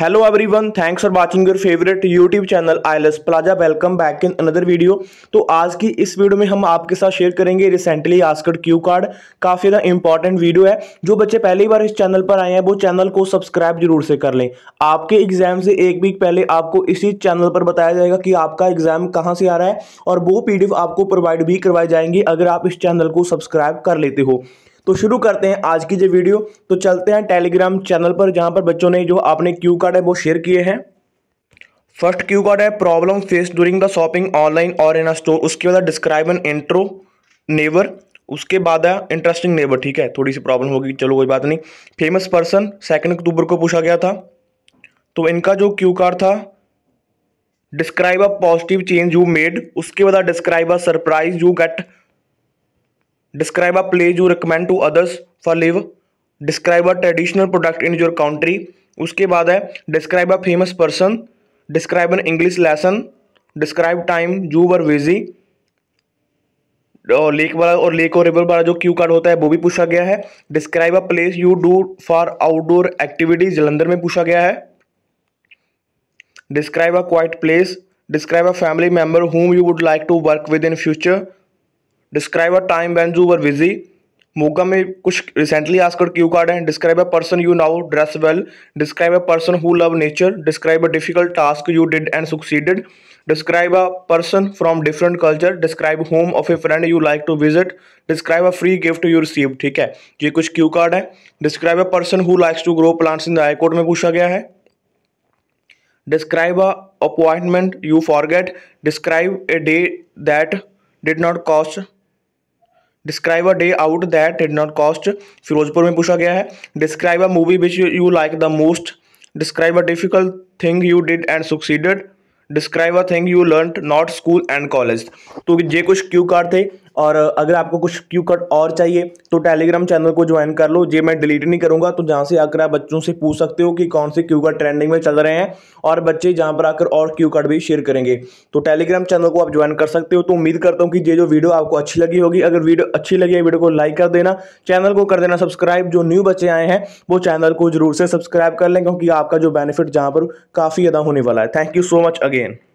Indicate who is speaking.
Speaker 1: Hello everyone, thanks for watching your favourite YouTube channel ILS plaza welcome back in another video तो आज की इस video में हम आपके साथ शेयर करेंगे रिसेंटली आस्कर क्यू कार्ड काफ़ी ज़्यादा इंपॉर्टेंट वीडियो है जो बच्चे पहली बार इस चैनल पर आए हैं वो चैनल को सब्सक्राइब जरूर से कर लें आपके एग्जाम से एक वीक पहले आपको इसी चैनल पर बताया जाएगा कि आपका एग्जाम कहाँ से आ रहा है और वो पी आपको प्रोवाइड भी करवाई जाएंगी अगर आप इस चैनल को सब्सक्राइब कर लेते हो तो शुरू करते हैं आज की जो वीडियो तो चलते हैं टेलीग्राम चैनल पर जहां पर बच्चों ने जो आपने क्यू कार्ड है वो शेयर किए हैं फर्स्ट क्यू कार्ड है problem face during the shopping online और इन अ स्टोर उसके बाद डिस्क्राइब एन इंट्रो नेवर उसके बाद है इंटरेस्टिंग नेबर ठीक है थोड़ी सी प्रॉब्लम होगी चलो कोई बात नहीं फेमस पर्सन सेकेंड अक्टूबर को पूछा गया था तो इनका जो क्यू कार्ड था describe a positive change you made उसके बाद describe a surprise you get Describe a place you recommend to others for live. Describe a traditional product in your country. उसके बाद है describe a famous person describe an English lesson describe time you were busy और lake वाला और lake और river वाला जो cue card होता है वो भी पूछा गया है describe a place you do for outdoor activities Jalandhar में पूछा गया है describe a quite place describe a family member home you would like to work with in future describe a time when you were busy Moga में कुछ recently asked cue card है describe a person you now dress well describe a person who love nature describe a difficult task you did and succeeded describe a person from different culture describe home of a friend you like to visit describe a free gift you receive ठीक है ये कुछ cue card है describe a person who likes to grow plants in the high court में पूछा गया है describe a appointment you forget describe a day that did not cost describe a day out that did not cost Firozpur में पूछा गया है describe a movie which you like the most describe a difficult thing you did and succeeded describe a thing you learn not school and college तो ये कुछ cue card थे और अगर आपको कुछ क्यू कट और चाहिए तो टेलीग्राम चैनल को ज्वाइन कर लो जे मैं डिलीट नहीं करूँगा तो जहाँ से आकर आप बच्चों से पूछ सकते हो कि कौन से क्यू कट ट्रेंडिंग में चल रहे हैं और बच्चे जहाँ पर आकर और क्यू कट भी शेयर करेंगे तो टेलीग्राम चैनल को आप ज्वाइन कर सकते हो तो उम्मीद करता हूँ कि ये जो वीडियो आपको अच्छी लगी होगी अगर वीडियो अच्छी लगी है वीडियो को लाइक कर देना चैनल को कर देना सब्सक्राइब जो न्यू बच्चे आए हैं वो चैनल को जरूर से सब्सक्राइब कर लें क्योंकि आपका जो बेनिफिट जहाँ पर काफ़ी अदा होने वाला है thank you so much again